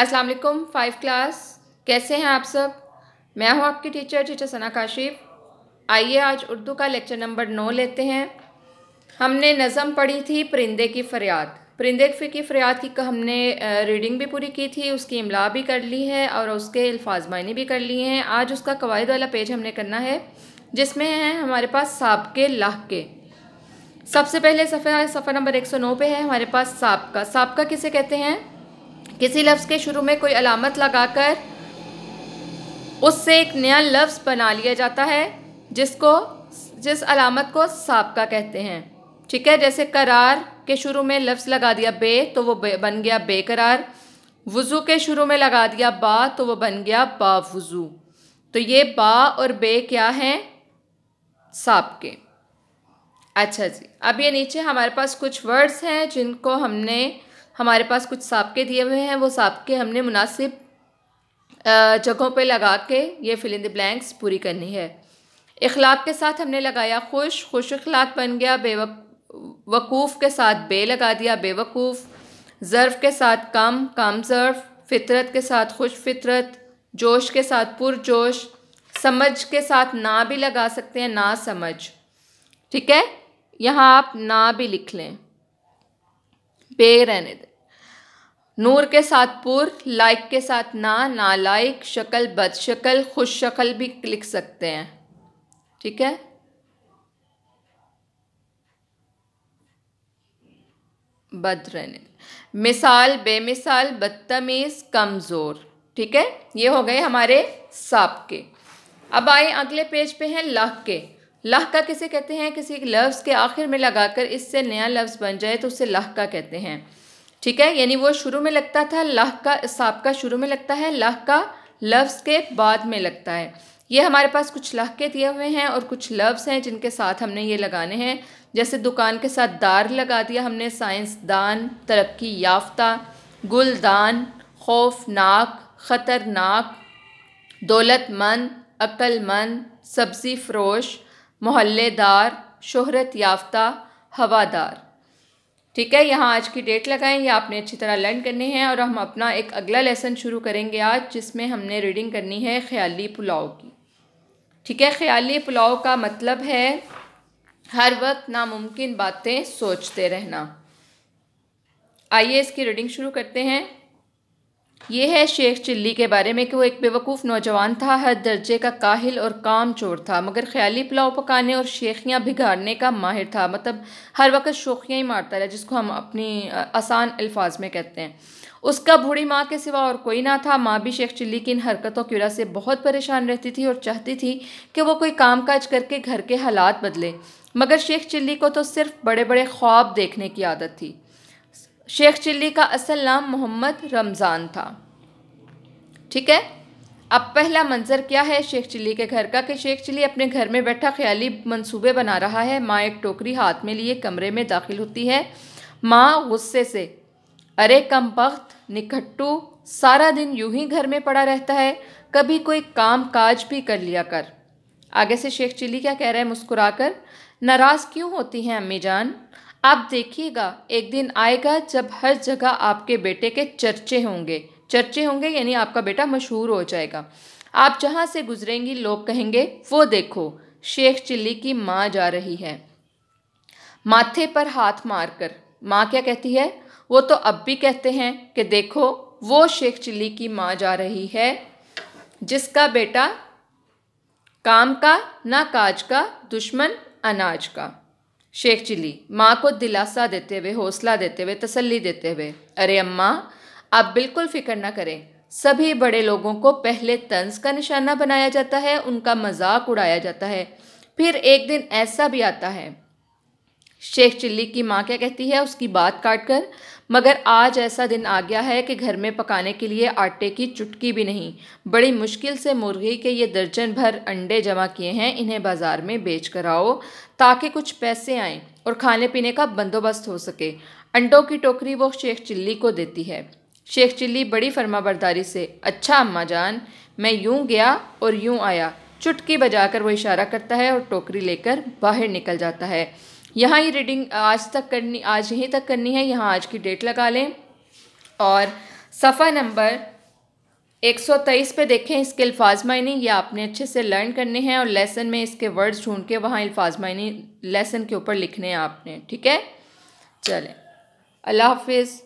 अस्सलाम वालेकुम five class कैसे हैं आप सब मैं हूं आपकी टीचर टीचर सना काशिफ आइए आज उर्दू का लेक्चर नंबर नौ लेते हैं हमने नज़म पढ़ी थी परिंदे की फ़रियाद परिंदे की फ़रियाद की हमने रीडिंग भी पूरी की थी उसकी इमला भी कर ली है और उसके अल्फाज मायने भी कर लिए हैं आज उसका कवायद वाला पेज हमने करना है जिसमें हैं हमारे पास सबके लाह के सबसे पहले सफ़ा सफ़र नंबर एक सौ नौ पे है हमारे पास सबका का का किसे कहते हैं किसी लफ्ज़ के शुरू में कोई अलामत लगाकर उससे एक नया लफ्ज़ बना लिया जाता है जिसको जिस अलामत को सबका कहते हैं ठीक है जैसे करार के शुरू में लफ्ज़ लगा दिया बे तो वो बे, बन गया बेकरार वज़ू के शुरू में लगा दिया बा तो वो बन गया बावज़ू तो ये बा और बे क्या हैं सांप के अच्छा जी अब ये नीचे हमारे पास कुछ वर्ड्स हैं जिनको हमने हमारे पास कुछ सबके दिए हुए हैं वो सबके हमने मुनासिब जगहों पे लगा के ये फिल इन द ब्लैंक्स पूरी करनी है इखलाक के साथ हमने लगाया खुश खुश अखलाक बन गया बेवक वकूफ़ के साथ बे लगा दिया बेवकूफ़ ज़र्फ़ के साथ कम कम ज़र्फ़ फ़ितरत के साथ खुश फितरत जोश के साथ पुरजोश समझ के साथ ना भी लगा सकते हैं ना समझ ठीक है यहाँ आप ना भी लिख लें पे रहने दे नूर के साथ पुर लाइक के साथ ना ना लाइक शक्ल शक्ल खुश शक्ल भी लिख सकते हैं ठीक है बद रहने मिसाल बेमिसाल बदतमीज कमज़ोर ठीक है ये हो गए हमारे साप के अब आए अगले पेज पे हैं लाख के लाह का किसे कहते हैं किसी लफ्ज़ के आखिर में लगाकर इससे नया लफ्ज़ बन जाए तो उसे लाह का कहते हैं ठीक है यानी वो शुरू में लगता था लाह का सबका शुरू में लगता है लाह का लफ्ज़ के बाद में लगता है ये हमारे पास कुछ लह के दिए हुए हैं और कुछ लफ्ज़ हैं जिनके साथ हमने ये लगाने हैं जैसे दुकान के साथ दार लगा दिया हमने साइंसदान तरक्की याफ्ता गुलदान खौफनाक ख़तरनाक दौलतमंद अक्लमंद सब्ज़ी फरोश मोहल्लेदार शोहरत याफ्ता हवादार ठीक है यहाँ आज की डेट लगाएं ये आपने अच्छी तरह लर्न करनी है और हम अपना एक अगला लेसन शुरू करेंगे आज जिसमें हमने रीडिंग करनी है ख्याली पुलाव की ठीक है ख्याली पुलाव का मतलब है हर वक्त नामुमकिन बातें सोचते रहना आइए इसकी रीडिंग शुरू करते हैं ये है शेख चिल्ली के बारे में कि वो एक बेवकूफ़ नौजवान था हर दर्जे का काहिल और काम चोर था मगर ख्याली पुलाव पकाने और शेखियाँ बिगाड़ने का माहिर था मतलब हर वक्त शोखियाँ ही मारता रहा जिसको हम अपनी आसान अल्फाज में कहते हैं उसका बूढ़ी माँ के सिवा और कोई ना था माँ भी शेख चिल्ली की इन हरकतों की वजह से बहुत परेशान रहती थी और चाहती थी कि वो कोई काम काज करके घर के हालात बदले मगर शेख चिल्ली को तो सिर्फ बड़े बड़े ख्वाब देखने की आदत थी शेख चिल्ली का असल नाम मोहम्मद रमज़ान था ठीक है अब पहला मंजर क्या है शेख चिल्ली के घर का कि शेख चिल्ली अपने घर में बैठा ख्याली मंसूबे बना रहा है माँ एक टोकरी हाथ में लिए कमरे में दाखिल होती है माँ गुस्से से अरे कम वक्त निकट्टू सारा दिन यूं ही घर में पड़ा रहता है कभी कोई काम काज भी कर लिया कर आगे से शेख चिल्ली क्या कह रहा है मुस्कुरा नाराज़ क्यों होती हैं अम्मी जान आप देखिएगा एक दिन आएगा जब हर जगह आपके बेटे के चर्चे होंगे चर्चे होंगे यानी आपका बेटा मशहूर हो जाएगा आप जहाँ से गुजरेंगी लोग कहेंगे वो देखो शेख चिल्ली की माँ जा रही है माथे पर हाथ मारकर माँ क्या कहती है वो तो अब भी कहते हैं कि देखो वो शेख चिल्ली की माँ जा रही है जिसका बेटा काम का ना काज का दुश्मन अनाज का शेख चिली माँ को दिलासा देते हुए हौसला देते हुए तसल्ली देते हुए अरे अम्मा आप बिल्कुल फिक्र ना करें सभी बड़े लोगों को पहले तंज का निशाना बनाया जाता है उनका मजाक उड़ाया जाता है फिर एक दिन ऐसा भी आता है शेख चिल्ली की माँ क्या कहती है उसकी बात काट कर मगर आज ऐसा दिन आ गया है कि घर में पकाने के लिए आटे की चुटकी भी नहीं बड़ी मुश्किल से मुर्गी के ये दर्जन भर अंडे जमा किए हैं इन्हें बाज़ार में बेच कर आओ ताकि कुछ पैसे आएँ और खाने पीने का बंदोबस्त हो सके अंडों की टोकरी वो शेख चिल्ली को देती है शेख चिल्ली बड़ी फर्माबरदारी से अच्छा अम्मा जान मैं यूं गया और यूं आया चुटकी बजाकर वो इशारा करता है और टोकरी लेकर बाहर निकल जाता है यहाँ ये रीडिंग आज तक करनी आज यहीं तक करनी है यहाँ आज की डेट लगा लें और सफ़ा नंबर 123 पे देखें इसके अल्फाज मायने ये आपने अच्छे से लर्न करने हैं और लेसन में इसके वर्ड्स ढूंढ के वहाँ अल्फाज मायने लेसन के ऊपर लिखने हैं आपने ठीक है चलें अल्लाह हाफिज़